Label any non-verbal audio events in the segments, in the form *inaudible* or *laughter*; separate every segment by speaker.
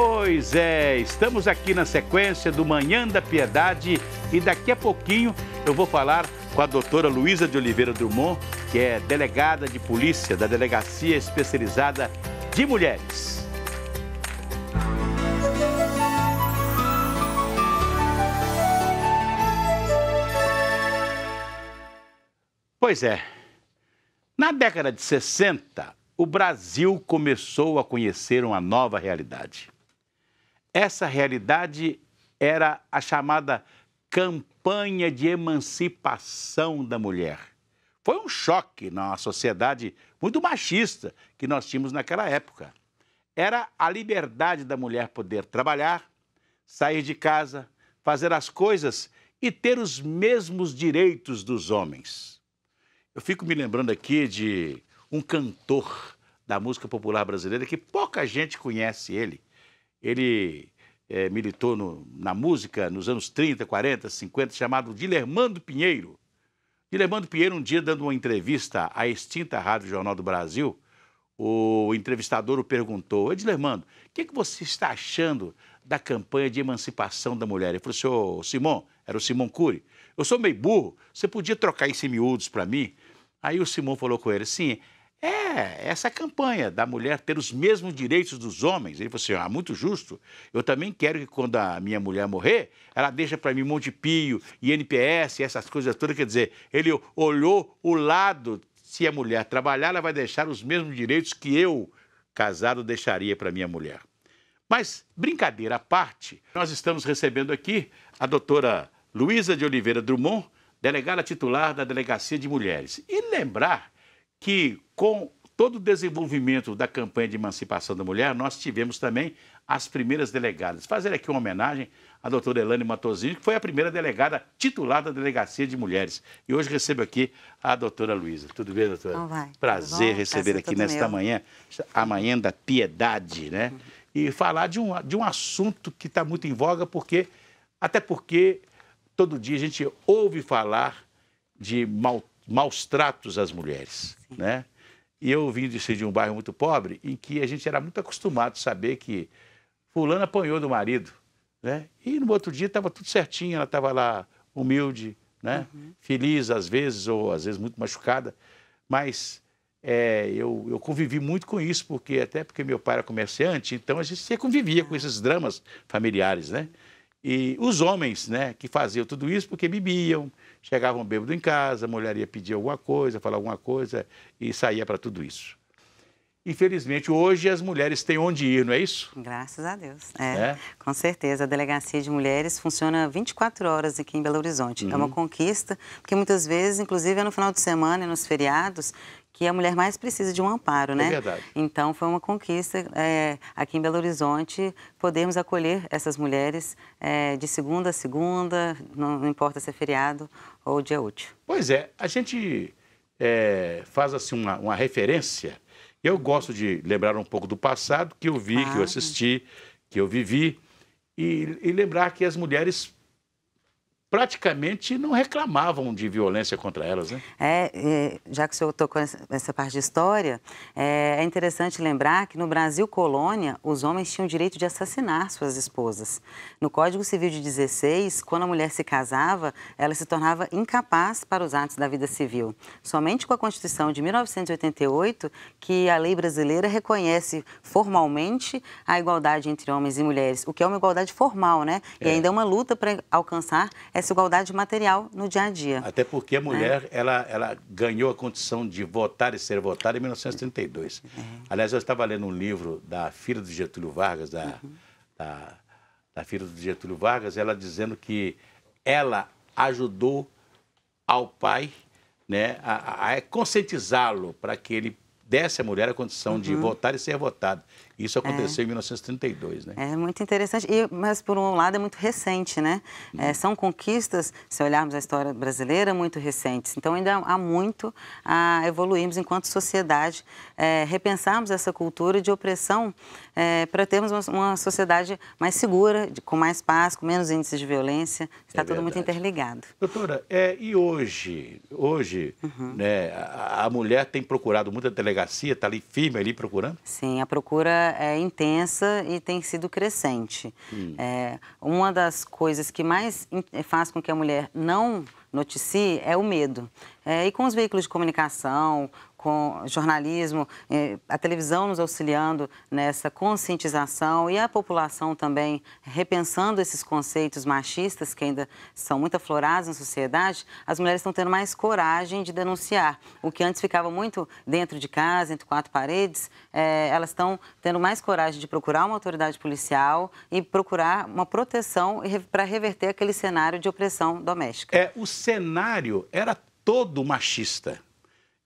Speaker 1: Pois é, estamos aqui na sequência do Manhã da Piedade e daqui a pouquinho eu vou falar com a doutora Luísa de Oliveira Drummond, que é delegada de polícia da Delegacia Especializada de Mulheres. Pois é, na década de 60, o Brasil começou a conhecer uma nova realidade essa realidade era a chamada campanha de emancipação da mulher. Foi um choque na sociedade muito machista que nós tínhamos naquela época. Era a liberdade da mulher poder trabalhar, sair de casa, fazer as coisas e ter os mesmos direitos dos homens. Eu fico me lembrando aqui de um cantor da música popular brasileira que pouca gente conhece ele, ele é, militou no, na música nos anos 30, 40, 50, chamado Dilermando Pinheiro. Dilermando Pinheiro, um dia, dando uma entrevista à extinta Rádio Jornal do Brasil, o entrevistador o perguntou: "Dilermando, o que, é que você está achando da campanha de emancipação da mulher? Ele falou: senhor assim, Simão, era o Simão Cury, eu sou meio burro, você podia trocar esse miúdos para mim? Aí o Simão falou com ele: sim, é, essa é campanha da mulher ter os mesmos direitos dos homens. Ele falou assim: ah, muito justo. Eu também quero que quando a minha mulher morrer, ela deixa para mim Montepio e NPS, essas coisas todas. Quer dizer, ele olhou o lado. Se a mulher trabalhar, ela vai deixar os mesmos direitos que eu, casado, deixaria para minha mulher. Mas, brincadeira à parte, nós estamos recebendo aqui a doutora Luísa de Oliveira Drummond, delegada titular da Delegacia de Mulheres. E lembrar que com todo o desenvolvimento da campanha de emancipação da mulher, nós tivemos também as primeiras delegadas. Fazer aqui uma homenagem à doutora Elane Matosinhos, que foi a primeira delegada titular da Delegacia de Mulheres. E hoje recebo aqui a doutora Luísa. Tudo bem, doutora? Então vai. Prazer bom, receber prazer aqui nesta meu. manhã, a manhã da piedade, né? Uhum. E falar de um, de um assunto que está muito em voga, porque, até porque todo dia a gente ouve falar de maltrato maus tratos às mulheres, Sim. né? E eu vim de ser de um bairro muito pobre, em que a gente era muito acostumado a saber que fulano apanhou do marido, né? E no outro dia estava tudo certinho, ela estava lá humilde, né? Uhum. Feliz às vezes, ou às vezes muito machucada. Mas é, eu, eu convivi muito com isso, porque até porque meu pai era comerciante, então a gente convivia com ah. esses dramas familiares, né? E os homens, né, que faziam tudo isso porque bebiam, chegavam bêbado em casa, a mulher ia pedir alguma coisa, falar alguma coisa e saía para tudo isso. Infelizmente,
Speaker 2: hoje as mulheres têm onde ir, não é isso? Graças a Deus. É, é? Com certeza. A Delegacia de Mulheres funciona 24 horas aqui em Belo Horizonte. Uhum. É uma uhum. conquista, porque muitas vezes, inclusive é no final de semana e nos feriados, que a mulher mais precisa de um amparo, é né? É verdade. Então, foi uma conquista é, aqui em Belo Horizonte podermos acolher essas mulheres é, de segunda a segunda, não, importa se é feriado ou dia útil. Pois é, a
Speaker 1: gente é, faz assim uma, uma, referência. Eu gosto de lembrar um pouco do passado que eu vi, que eu assisti, que eu vivi, e, e lembrar
Speaker 2: que as mulheres praticamente não reclamavam de violência contra elas, né? É, é já que o senhor tocou nessa parte de história, é, é interessante lembrar que no Brasil colônia, os homens tinham o direito de assassinar suas esposas. No Código Civil de 16, quando a mulher se casava, ela se tornava incapaz para os atos da vida civil. Somente com a Constituição de 1988 que a lei brasileira reconhece formalmente a igualdade entre homens e mulheres, o que é uma igualdade formal, né? É. E ainda é uma luta para alcançar essa igualdade material no dia a dia. Até porque a né? mulher
Speaker 1: ela, ela ganhou a condição de votar e ser votada em 1932. É. Aliás, eu estava lendo um livro da filha do Getúlio Vargas, da, uhum. da, da filha do Getúlio Vargas, ela dizendo que ela ajudou ao pai né, a, a conscientizá-lo para que ele desse à mulher a condição uhum. de votar e ser votado. Isso é. aconteceu é. em 1932, né?
Speaker 2: É muito interessante, e, mas por um lado é muito recente, né? Hum. É, uhum. são conquistas, se olharmos a história brasileira, muito recentes. Então ainda há muito a evoluirmos enquanto sociedade, é, repensarmos essa cultura de opressão é, para termos uma, uma, sociedade mais segura, de, com mais paz, com menos índices de violência. Está é tudo muito interligado.
Speaker 1: Doutora, e hoje, hoje uhum. né, a, a mulher tem procurado muita delegacia, está ali firme ali procurando?
Speaker 2: Sim, a procura é intensa e tem sido crescente. Hum. É, uma das coisas que mais faz com que a mulher não noticie é o medo. É, e com os veículos de comunicação, com jornalismo, é, a televisão nos auxiliando nessa conscientização e a população também repensando esses conceitos machistas que ainda são muito aflorados na sociedade, as mulheres estão tendo mais coragem de denunciar. O que antes ficava muito dentro de casa, entre quatro paredes, é, elas estão tendo mais coragem de procurar uma autoridade policial e procurar uma proteção para reverter aquele cenário de opressão doméstica.
Speaker 1: É, cenário era todo machista.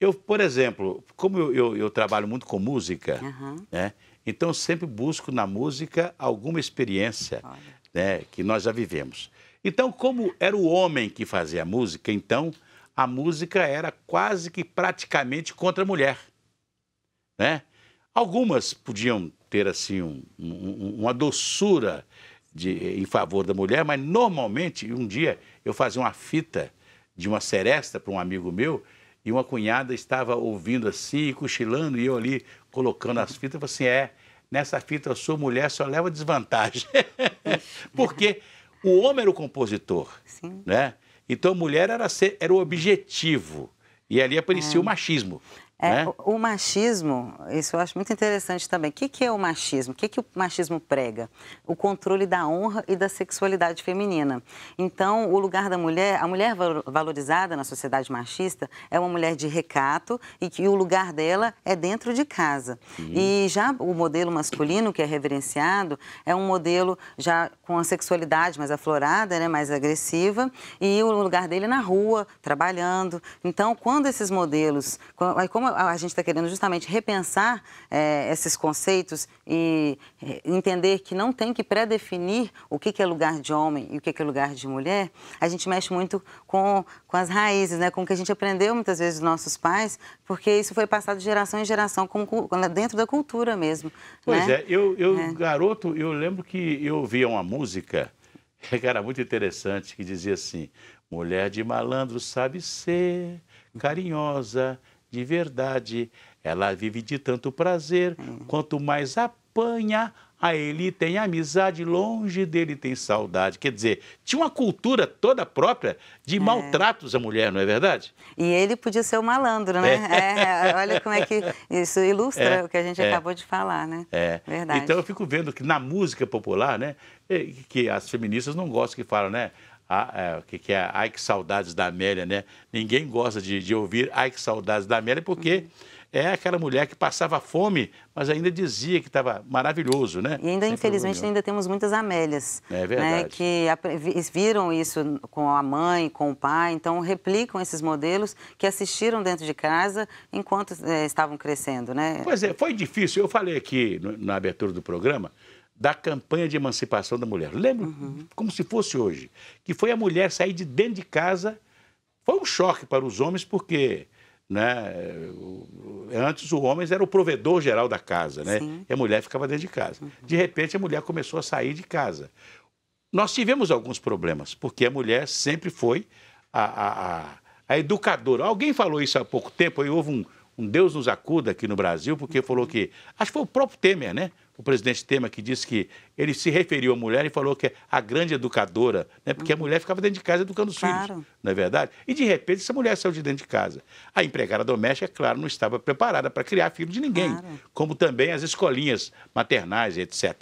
Speaker 1: Eu, por exemplo, como eu, eu, eu trabalho muito com música, uhum. né? Então sempre busco na música alguma experiência né, que nós já vivemos. Então, como era o homem que fazia a música, então a música era quase que praticamente contra a mulher. Né? Algumas podiam ter assim um, um, uma doçura de, em favor da mulher, mas normalmente um dia eu fazia uma fita de uma seresta para um amigo meu e uma cunhada estava ouvindo assim, cochilando, e eu ali colocando as fitas, eu falei assim, é, nessa fita a sua mulher só leva desvantagem. *laughs* Porque o homem era o compositor, Sim. né? Então a mulher era, ser, era o objetivo. E ali aparecia é. o
Speaker 2: machismo. É, né? o, machismo, isso eu acho muito interessante também. O que, que é o machismo? O que, que o machismo prega? O controle da honra e da sexualidade feminina. Então, o lugar da mulher, a mulher valorizada na sociedade machista é uma mulher de recato e que o lugar dela é dentro de casa. Uhum. E já o modelo masculino, que é reverenciado, é um modelo já com a sexualidade mais aflorada, né, mais agressiva, e o lugar dele é na rua, trabalhando. Então, quando esses modelos, como a gente está querendo justamente repensar é, esses conceitos e é, entender que não tem que pré-definir o que, que, é lugar de homem e o que, que, é lugar de mulher, a gente mexe muito com, com as raízes, né? com o que a gente aprendeu muitas vezes dos nossos pais, porque isso foi passado de geração em geração como, dentro da cultura mesmo. Pois né? é, eu,
Speaker 1: eu é. garoto, eu lembro que eu ouvia uma música *laughs* que era muito interessante, que dizia assim, mulher de malandro sabe ser carinhosa, de verdade. Ela vive de tanto prazer, hum. quanto mais apanha, a ele tem amizade, longe dele tem saudade. Quer dizer, tinha uma cultura toda própria de é. maltratos à mulher, não é verdade? E
Speaker 2: ele podia ser o malandro, né? É. É, olha como é que isso ilustra é, o que a gente é. acabou de falar, né?
Speaker 1: É. Verdade. Então eu fico vendo que na música popular, né, é, que as feministas não gostam que falam, né? Ah, é, o que, que é Ai Que Saudades da Amélia, né? Ninguém gosta de, de ouvir Ai Que Saudades da Amélia, porque é aquela mulher que passava fome, mas ainda dizia que estava maravilhoso, né? E ainda, infelizmente, ainda
Speaker 2: temos muitas Amélias. É né, verdade. Né, que viram isso com a mãe, com o pai, então replicam esses modelos que assistiram dentro de casa enquanto é, estavam crescendo, né?
Speaker 1: Pois é, foi difícil. Eu falei aqui no, na abertura do programa da campanha de emancipação da mulher. Lembro uhum. como se fosse hoje, que foi a mulher sair de dentro de casa. Foi um choque para os homens, porque né, antes o homem era o provedor geral da casa, né? Sim. E a mulher ficava dentro de casa. Uhum. De repente a mulher começou a sair de casa. Nós tivemos alguns problemas, porque a mulher sempre foi a, a, a, a educadora. Alguém falou isso há pouco tempo, aí houve um, um Deus nos acuda aqui no Brasil, porque falou uhum. que. Acho que foi o próprio Temer, né? o presidente Temer, que disse que ele se referiu à mulher e falou que é a grande educadora, né? porque uhum. a mulher ficava dentro de casa educando os claro. filhos, não é verdade? E de repente essa mulher saiu de dentro de casa. A empregada doméstica, é claro, não estava preparada para criar filho de ninguém, claro. como também as escolinhas maternais, etc.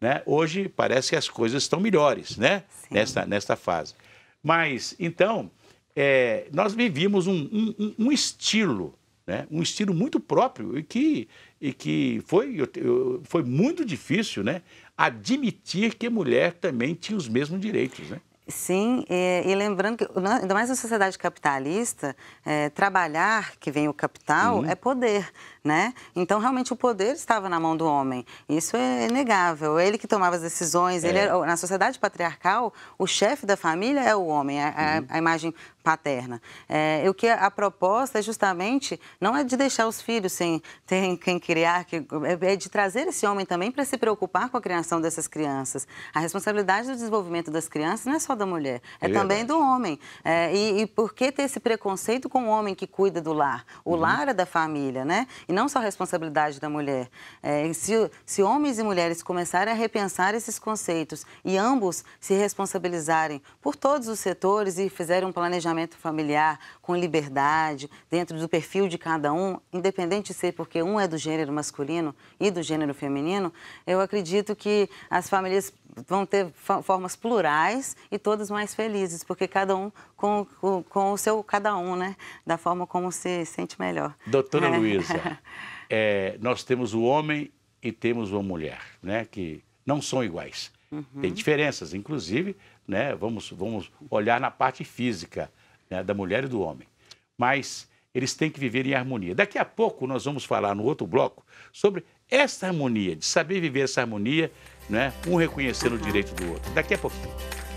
Speaker 1: Né? Hoje parece que as coisas estão melhores né? nesta, nesta fase. Mas, então, é, nós vivíamos um, um, um estilo, né? um estilo muito próprio e que e que foi, eu, foi muito difícil né, admitir que mulher também tinha os mesmos direitos. Né?
Speaker 2: Sim, e, e, lembrando que, ainda mais na sociedade capitalista, é, trabalhar, que vem o capital, uhum. é poder, né? Então, realmente, o poder estava na mão do homem. Isso é inegável. Ele que tomava as decisões. É. Ele, na sociedade patriarcal, o chefe da família é o homem. A, é, é uhum. a, a imagem paterna. É, o que a proposta é justamente não é de deixar os filhos sem ter quem criar, que, é, é de trazer esse homem também para se preocupar com a criação dessas crianças. A responsabilidade do desenvolvimento das crianças não é só da mulher, é, é também do homem. É, e, e, por que ter esse preconceito com o homem que cuida do lar? O uhum. lar é da família, né? E não só a responsabilidade da mulher. É, se, se homens e mulheres começarem a repensar esses conceitos e ambos se responsabilizarem por todos os setores e fizerem um planejamento planejamento familiar com liberdade, dentro do perfil de cada um, independente de ser porque um é do gênero masculino e do gênero feminino, eu acredito que as famílias vão ter formas plurais e todas mais felizes, porque cada um com, com, com o seu cada um, né? Da forma como se sente melhor.
Speaker 1: Doutora é. Luísa, *laughs* é, nós temos o homem e temos uma mulher, né? Que não são iguais. Uhum. Tem diferenças, inclusive, né? Vamos, vamos olhar na parte física né, da mulher e do homem. Mas eles têm que viver em harmonia. Daqui a pouco nós vamos falar no outro bloco sobre essa harmonia, de saber viver essa harmonia, né, um reconhecendo uhum. o direito do outro. Daqui a pouquinho.